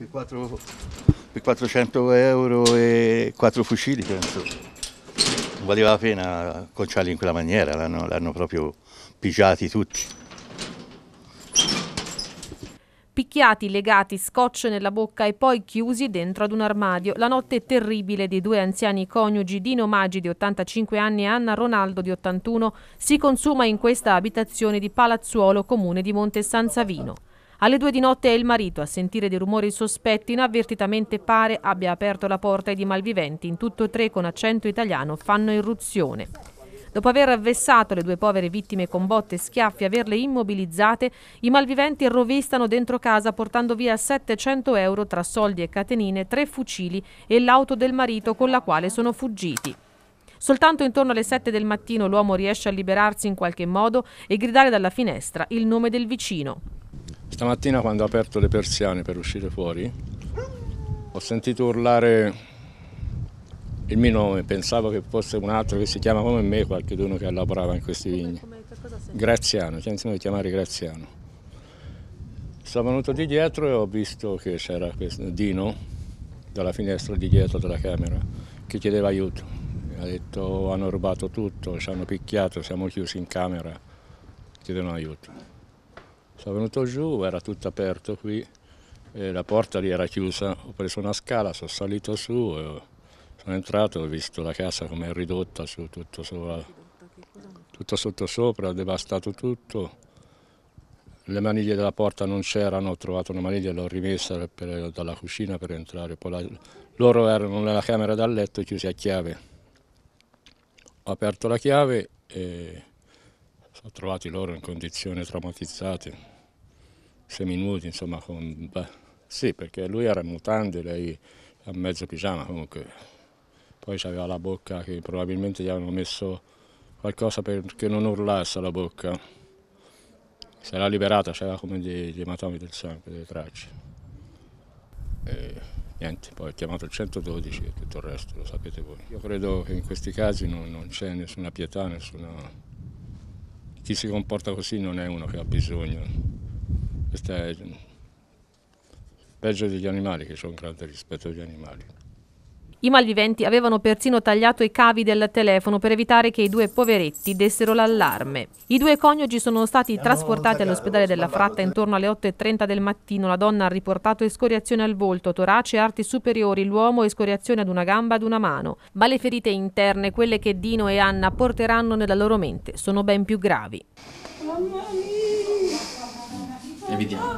per, 4, per 400 euro e 4 fucili penso. Non valeva la pena conciarli in quella maniera, l'hanno proprio pigiati tutti picchiati, legati, scotch nella bocca e poi chiusi dentro ad un armadio. La notte terribile dei due anziani coniugi Dino Maggi di 85 anni e Anna Ronaldo di 81 si consuma in questa abitazione di Palazzuolo, comune di Monte San Savino. Alle due di notte è il marito a sentire dei rumori sospetti inavvertitamente pare abbia aperto la porta ed i malviventi, in tutto tre con accento italiano, fanno irruzione. Dopo aver vessato le due povere vittime con botte e schiaffi e averle immobilizzate, i malviventi rovistano dentro casa portando via 700 euro tra soldi e catenine, tre fucili e l'auto del marito con la quale sono fuggiti. Soltanto intorno alle 7 del mattino l'uomo riesce a liberarsi in qualche modo e gridare dalla finestra il nome del vicino. Stamattina quando ho aperto le persiane per uscire fuori ho sentito urlare il mio nome, pensavo che fosse un altro che si chiama come me, qualcuno che lavorava in questi vigni. Graziano, ci hanno di chiamare Graziano. Sono venuto di dietro e ho visto che c'era questo Dino dalla finestra di dietro della camera che chiedeva aiuto. Ha detto oh, hanno rubato tutto, ci hanno picchiato, siamo chiusi in camera, chiedono aiuto. Sono venuto giù, era tutto aperto qui, la porta lì era chiusa, ho preso una scala, sono salito su, sono entrato, ho visto la casa come è ridotta, su, tutto, sopra, tutto sotto sopra, devastato tutto. Le maniglie della porta non c'erano, ho trovato una maniglia e l'ho rimessa per, dalla cucina per entrare. La, loro erano nella camera da letto chiusi a chiave. Ho aperto la chiave e ho trovato loro in condizioni traumatizzate, seminudi, insomma, con... Beh, sì, perché lui era mutante, mutande, lei a mezzo pigiama comunque. Poi aveva la bocca che probabilmente gli avevano messo qualcosa perché non urlasse la bocca. Se l'ha liberata c'era come degli ematomi del sangue, delle tracce. E niente, poi ho chiamato il 112 e tutto il resto lo sapete voi. Io credo che in questi casi non, non c'è nessuna pietà, nessuna chi si comporta così non è uno che ha bisogno. Questo è peggio degli animali, che c'è un grande rispetto degli animali. I malviventi avevano persino tagliato i cavi del telefono per evitare che i due poveretti dessero l'allarme. I due coniugi sono stati trasportati all'ospedale della Fratta intorno alle 8.30 del mattino. La donna ha riportato escoriazione al volto, torace e arti superiori, l'uomo escoriazione ad una gamba e ad una mano. Ma le ferite interne, quelle che Dino e Anna porteranno nella loro mente, sono ben più gravi. Mamma mia! Evitiamo.